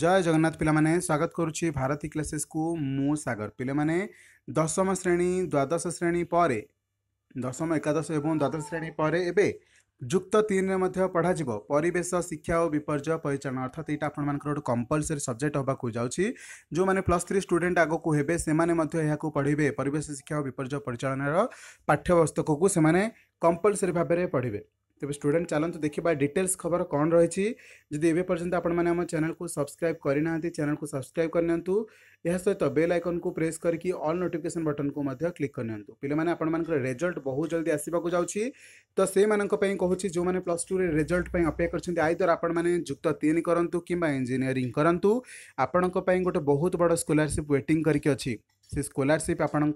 ଜୟ ଜଗନ୍ନାଥ ପିଲାମାନେ ସ୍ୱାଗତ କରୁଛି ଭାରତୀ କ୍ଲାସେସ୍କୁ ମୁଁ ସାଗର ପିଲାମାନେ ଦଶମ ଶ୍ରେଣୀ ଦ୍ୱାଦଶ ଶ୍ରେଣୀ ପରେ ଦଶମ ଏକାଦଶ ଏବଂ ଦ୍ୱାଦଶ ଶ୍ରେଣୀ ପରେ ଏବେ ଯୁକ୍ତ ତିନିରେ ମଧ୍ୟ ପଢ଼ାଯିବ ପରିବେଶ ଶିକ୍ଷା ଓ ବିପର୍ଯ୍ୟୟ ପରିଚାଳନା ଅର୍ଥାତ୍ ଏଇଟା ଆପଣମାନଙ୍କର ଗୋଟେ କମ୍ପଲସରି ସବଜେକ୍ଟ ହେବାକୁ ଯାଉଛି ଯେଉଁମାନେ ପ୍ଲସ୍ ଥ୍ରୀ ଷ୍ଟୁଡେଣ୍ଟ ଆଗକୁ ହେବେ ସେମାନେ ମଧ୍ୟ ଏହାକୁ ପଢ଼ିବେ ପରିବେଶ ଶିକ୍ଷା ଓ ବିପର୍ଯ୍ୟୟ ପରିଚାଳନାର ପାଠ୍ୟପୁସ୍ତକକୁ ସେମାନେ କମ୍ପଲସରି ଭାବରେ ପଢ଼ିବେ ତେବେ ଷ୍ଟୁଡେଣ୍ଟ ଚାଲନ୍ତୁ ଦେଖିବା ଡିଟେଲ୍ସ ଖବର କ'ଣ ରହିଛି ଯଦି ଏବେ ପର୍ଯ୍ୟନ୍ତ ଆପଣମାନେ ଆମ ଚ୍ୟାନେଲକୁ ସବସ୍କ୍ରାଇବ୍ କରିନାହାନ୍ତି ଚ୍ୟାନେଲକୁ ସବସ୍କ୍ରାଇବ୍ କରିନିଅନ୍ତୁ ଏହା ସହିତ ବେଲ୍ ଆଇକନ୍କୁ ପ୍ରେସ୍ କରିକି ଅଲ୍ ନୋଟିଫିକେସନ୍ ବଟନ୍କୁ ମଧ୍ୟ କ୍ଲିକ୍ କରିନିଅନ୍ତୁ ପିଲାମାନେ ଆପଣମାନଙ୍କର ରେଜଲ୍ଟ ବହୁତ ଜଲ୍ଦି ଆସିବାକୁ ଯାଉଛି ତ ସେମାନଙ୍କ ପାଇଁ କହୁଛି ଯେଉଁମାନେ ପ୍ଲସ୍ ଟୁରେ ରେଜଲ୍ଟ ପାଇଁ ଅପେକ୍ଷା କରିଛନ୍ତି ଆଇଦର ଆପଣମାନେ ଯୁକ୍ତ ତିନି କରନ୍ତୁ କିମ୍ବା ଇଞ୍ଜିନିୟରିଂ କରନ୍ତୁ ଆପଣଙ୍କ ପାଇଁ ଗୋଟେ ବହୁତ ବଡ଼ ସ୍କଲାରସିପ୍ ୱେଟିଂ କରିକି ଅଛି से स्कलारसीप आपर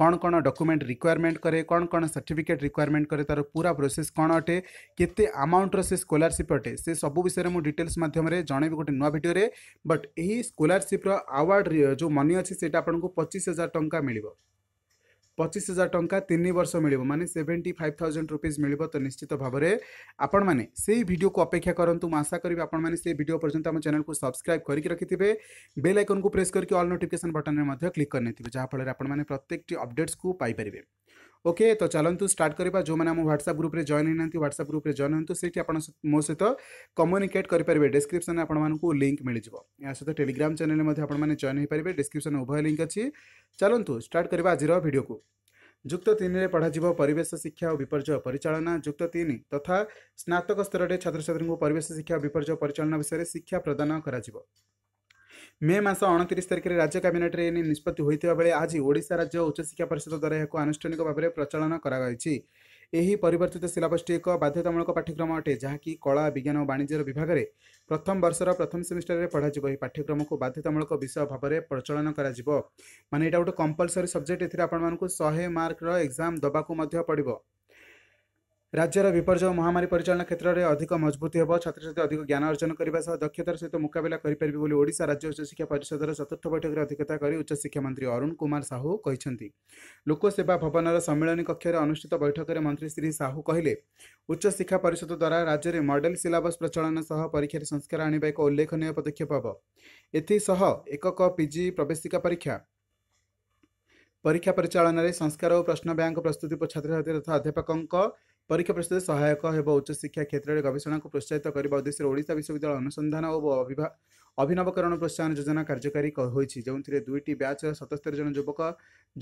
कौन कौन डकुमेंट रिक्वयरमेंट कै कौन कौन सर्टिफिकेट रिक्वयरमेंट कै तार पूरा प्रोसेस कौन अटे केमाउंटर से स्कलारसीप अटे से सब विषय में डिटेल्स मध्यम जन गोटे नुआ भिडियो बट यही स्कलारसीप्र आवार्ड जो मनी अच्छे से पचीस हजार टाँह मिल पचीस हजार टाइम तीन वर्ष मिल मैंने सेवेन्टी फाइव थाउजेंड रुपीज मिल तो निश्चित भाव में भिड को अपेक्षा करूँ मुशा करी आपड़ पर्यटन आम चैनल को सब्सक्राइब करके रखिथे बेल आइकन को प्रेस करके अल्ल नोटिकेसन बटन में क्लिक करेंगे जहाँफल आप प्रत्येक अपडेट्स को पारे ओके तो चलो स्टार्ट करवा जो मैंने ह्वाट्सअप ग्रुप में जॉन होना ह्वाट्सअप ग्रुप में जॉन होती सही आप मो सहित कम्युनिकेट करेंगे डिस्क्रिप्सन में आपको लिंक मिल जाए जाव सहित टेलीग्राम चेल में जॉन हो पारे डिस्क्रिप्सन उभय लिंक अच्छी चलतु स्टार्ट कर आज भिड को युक्त तीन में पढ़ा परेश शिक्षा और विपर्य परिचालना जुक्त तीन तथा स्नातक स्तर में छात्र छात्री को परेश शिक्षा और विपर्य परिचा विषय में शिक्षा प्रदान हो ମେ ମାସ ଅଣତିରିଶ ତାରିଖରେ ରାଜ୍ୟ କ୍ୟାବିନେଟ୍ରେ ଏ ନେଇ ନିଷ୍ପତ୍ତି ହୋଇଥିବା ବେଳେ ଆଜି ଓଡ଼ିଶା ରାଜ୍ୟ ଉଚ୍ଚଶିକ୍ଷା ପରିଷଦ ଦ୍ୱାରା ଏହାକୁ ଆନୁଷ୍ଠାନିକ ଭାବରେ ପ୍ରଚଳନ କରାଯାଇଛି ଏହି ପରିବର୍ତ୍ତିତ ସିଲାବସ୍ଟି ଏକ ବାଧ୍ୟତାମୂଳକ ପାଠ୍ୟକ୍ରମ ଅଟେ ଯାହାକି କଳା ବିଜ୍ଞାନ ଓ ବାଣିଜ୍ୟର ବିଭାଗରେ ପ୍ରଥମ ବର୍ଷର ପ୍ରଥମ ସେମିଷ୍ଟରରେ ପଢ଼ାଯିବ ଏହି ପାଠ୍ୟକ୍ରମକୁ ବାଧ୍ୟତାମୂଳକ ବିଷୟ ଭାବରେ ପ୍ରଚଳନ କରାଯିବ ମାନେ ଏଇଟା ଗୋଟେ କମ୍ପଲସରି ସବଜେକ୍ଟ ଏଥିରେ ଆପଣମାନଙ୍କୁ ଶହେ ମାର୍କର ଏକ୍ଜାମ୍ ଦେବାକୁ ମଧ୍ୟ ପଡ଼ିବ ରାଜ୍ୟର ବିପର୍ଯ୍ୟୟ ମହାମାରୀ ପରିଚାଳନା କ୍ଷେତ୍ରରେ ଅଧିକ ମଜବୁତ ହେବ ଛାତ୍ରଛାତ୍ରୀ ଅଧିକ ଜ୍ଞାନ ଅର୍ଜନ କରିବା ସହ ଦକ୍ଷତାର ସହିତ ମୁକାବିଲା କରିପାରିବେ ବୋଲି ଓଡ଼ିଶା ରାଜ୍ୟ ଉଚ୍ଚଶିକ୍ଷା ପରିଷଦର ଚତୁର୍ଥ ବୈଠକରେ ଅଧ୍ୟକ୍ଷତା କରି ଉଚ୍ଚଶିକ୍ଷା ମନ୍ତ୍ରୀ ଅରୁଣ କୁମାର ସାହୁ କହିଛନ୍ତି ଲୋକସେବା ଭବନର ସମ୍ମିଳନୀ କକ୍ଷରେ ଅନୁଷ୍ଠିତ ବୈଠକରେ ମନ୍ତ୍ରୀ ଶ୍ରୀ ସାହୁ କହିଲେ ଉଚ୍ଚଶିକ୍ଷା ପରିଷଦ ଦ୍ୱାରା ରାଜ୍ୟରେ ମଡେଲ ସିଲାବସ୍ ପ୍ରଚଳନ ସହ ପରୀକ୍ଷାରେ ସଂସ୍କାର ଆଣିବା ଏକ ଉଲ୍ଲେଖନୀୟ ପଦକ୍ଷେପ ହେବ ଏଥିସହ ଏକକ ପିଜି ପ୍ରବେଶିକା ପରୀକ୍ଷା ପରୀକ୍ଷା ପରିଚାଳନାରେ ସଂସ୍କାର ଓ ପ୍ରଶ୍ନ ବ୍ୟାଙ୍କ ପ୍ରସ୍ତୁତି ଛାତ୍ରଛାତ୍ରୀ ତଥା ଅଧ୍ୟାପକଙ୍କ ପରୀକ୍ଷା ପ୍ରସ୍ତୁତି ସହାୟକ ହେବ ଉଚ୍ଚଶିକ୍ଷା କ୍ଷେତ୍ରରେ ଗବେଷଣାକୁ ପ୍ରୋତ୍ସାହିତ କରିବା ଉଦ୍ଦେଶ୍ୟରେ ଓଡ଼ିଶା ବିଶ୍ୱବିଦ୍ୟାଳୟ ଅନୁସନ୍ଧାନ ଓ ଅଭିନବକରଣ ପ୍ରୋତ୍ସାହନ ଯୋଜନା କାର୍ଯ୍ୟକାରୀ ହୋଇଛି ଯେଉଁଥିରେ ଦୁଇଟି ବ୍ୟାଚ୍ର ସତସ୍ତରୀ ଜଣ ଯୁବକ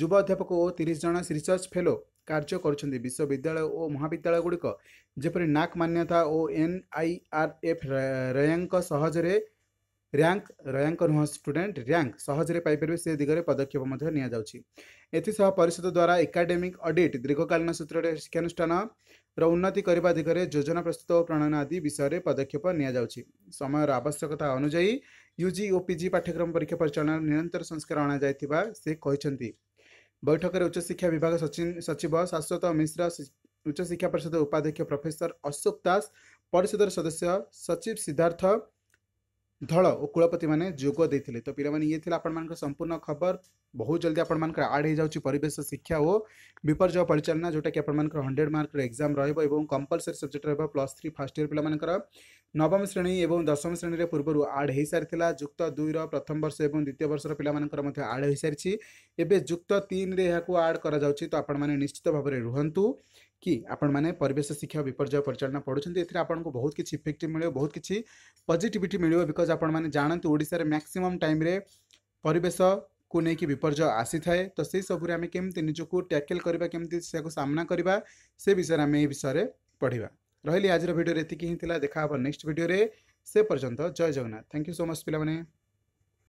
ଯୁବ ଅଧ୍ୟାପକ ଓ ତିରିଶ ଜଣ ରିସର୍ଚ୍ଚ ଫେଲୋ କାର୍ଯ୍ୟ କରୁଛନ୍ତି ବିଶ୍ୱବିଦ୍ୟାଳୟ ଓ ମହାବିଦ୍ୟାଳୟଗୁଡ଼ିକ ଯେପରି ନାକ୍ ମାନ୍ୟତା ଓ ଏନ୍ଆଇଆର୍ଏଫ୍ ରେୟାଙ୍କ ସହଜରେ रैंक रयांक नुह स्टूडेंट रैंक सहजरे पाइपर से दिगरे पदक्षेप एथस परिषद द्वारा एकाडेमिक अडिट दीर्घकालन सूत्र शिक्षानुष्ठान उन्नति करने दिगरे योजना प्रस्तुत और प्रणयन आदि विषय में पदक्षेप नि समय आवश्यकता अनुजाई यूजी और पिजि पाठ्यक्रम परीक्षा परिचालन निरंतर संस्कार अणाइवा से कहते बैठक में उच्चशिक्षा विभाग सचिव शाश्वत मिश्र उच्चशिक्षा परिषद उपाध्यक्ष प्रफेसर अशोक दास परिषद सदस्य सचिव सिद्धार्थ ଧଳ ଓ କୁଳପତିମାନେ ଯୋଗ ଦେଇଥିଲେ ତ ପିଲାମାନେ ଇଏ ଥିଲା ଆପଣମାନଙ୍କର ସମ୍ପୂର୍ଣ୍ଣ ଖବର ବହୁତ ଜଲ୍ଦି ଆପଣମାନଙ୍କର ଆଡ଼୍ ହେଇଯାଉଛି ପରିବେଶ ଶିକ୍ଷା ଓ ବିପର୍ଯ୍ୟୟ ପରିଚାଳନା ଯେଉଁଟାକି ଆପଣମାନଙ୍କର ହଣ୍ଡ୍ରେଡ଼ ମାର୍କର ଏକ୍ଜାମ୍ ରହିବ ଏବଂ କମ୍ପଲସରି ସବଜେକ୍ଟ ରହିବ ପ୍ଲସ୍ ଥ୍ରୀ ଫାର୍ଷ୍ଟ ଇୟର୍ ପିଲାମାନଙ୍କର ନବମ ଶ୍ରେଣୀ ଏବଂ ଦଶମ ଶ୍ରେଣୀରେ ପୂର୍ବରୁ ଆଡ଼୍ ହୋଇସାରିଥିଲା ଯୁକ୍ତ ଦୁଇର ପ୍ରଥମ ବର୍ଷ ଏବଂ ଦ୍ୱିତୀୟ ବର୍ଷର ପିଲାମାନଙ୍କର ମଧ୍ୟ ଆଡ଼୍ ହୋଇସାରିଛି ଏବେ ଯୁକ୍ତ ତିନିରେ ଏହାକୁ ଆଡ଼୍ କରାଯାଉଛି ତ ଆପଣମାନେ ନିଶ୍ଚିତ ଭାବରେ ରୁହନ୍ତୁ कि आपण मैंने परेश शिक्षा विपर्य परिचा पढ़ुंत आपको बहुत किसी इफेक्ट मिल बहुत किसी पजिटिट मिले बिकज आपंत ओडार मैक्सीम टाइम परेश को लेकिन विपर्य आसी थाए तो से सबुरी आम कमी टैकेल करवा सामना करवा से विषय आम ये विषय पढ़ा रही आज भिडियो ये देखा हाँ नेक्स्ट भिडियो से पर्यटन जय Jagannath thank you so much पे